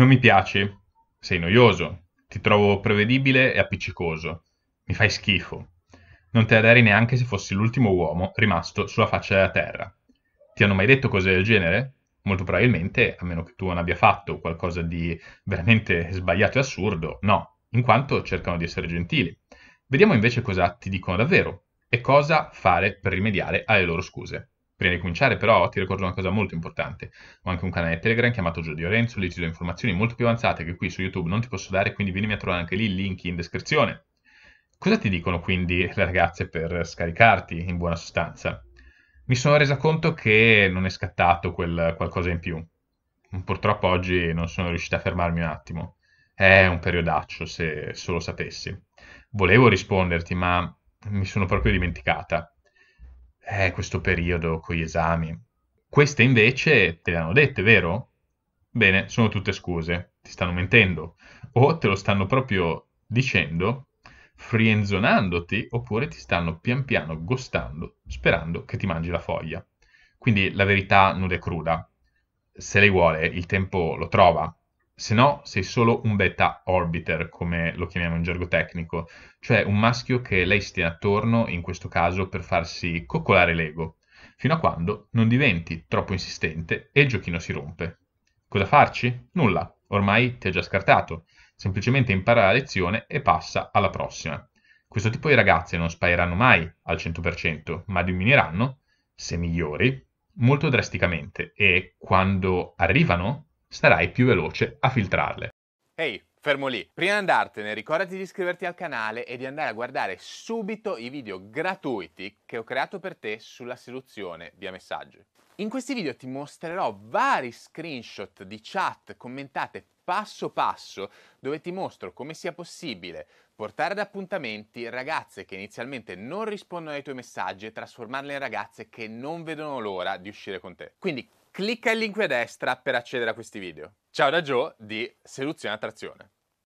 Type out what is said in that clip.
Non mi piaci, sei noioso, ti trovo prevedibile e appiccicoso, mi fai schifo. Non te aderi neanche se fossi l'ultimo uomo rimasto sulla faccia della terra. Ti hanno mai detto cose del genere? Molto probabilmente, a meno che tu non abbia fatto qualcosa di veramente sbagliato e assurdo, no, in quanto cercano di essere gentili. Vediamo invece cosa ti dicono davvero e cosa fare per rimediare alle loro scuse. Prima di cominciare, però, ti ricordo una cosa molto importante. Ho anche un canale Telegram chiamato Giudio Lorenzo, lì ti do informazioni molto più avanzate che qui su YouTube non ti posso dare, quindi vieni a trovare anche lì il link in descrizione. Cosa ti dicono quindi le ragazze per scaricarti, in buona sostanza? Mi sono resa conto che non è scattato quel qualcosa in più. Mm, purtroppo oggi non sono riuscita a fermarmi un attimo. È un periodaccio, se solo sapessi. Volevo risponderti, ma mi sono proprio dimenticata eh, questo periodo con gli esami. Queste invece te le hanno dette, vero? Bene, sono tutte scuse, ti stanno mentendo. O te lo stanno proprio dicendo, frienzonandoti, oppure ti stanno pian piano gostando, sperando che ti mangi la foglia. Quindi la verità nuda e cruda. Se lei vuole, il tempo lo trova, se no sei solo un beta orbiter, come lo chiamiamo in gergo tecnico, cioè un maschio che lei stia attorno, in questo caso per farsi coccolare l'ego, fino a quando non diventi troppo insistente e il giochino si rompe. Cosa farci? Nulla, ormai ti ha già scartato, semplicemente impara la lezione e passa alla prossima. Questo tipo di ragazze non spaieranno mai al 100%, ma diminuiranno, se migliori, molto drasticamente e quando arrivano starai più veloce a filtrarle. Ehi, hey, fermo lì. Prima di andartene ricordati di iscriverti al canale e di andare a guardare subito i video gratuiti che ho creato per te sulla seduzione via messaggi. In questi video ti mostrerò vari screenshot di chat commentate passo passo dove ti mostro come sia possibile portare ad appuntamenti ragazze che inizialmente non rispondono ai tuoi messaggi e trasformarle in ragazze che non vedono l'ora di uscire con te. Quindi Clicca il link a destra per accedere a questi video. Ciao da Joe di Seduzione Attrazione.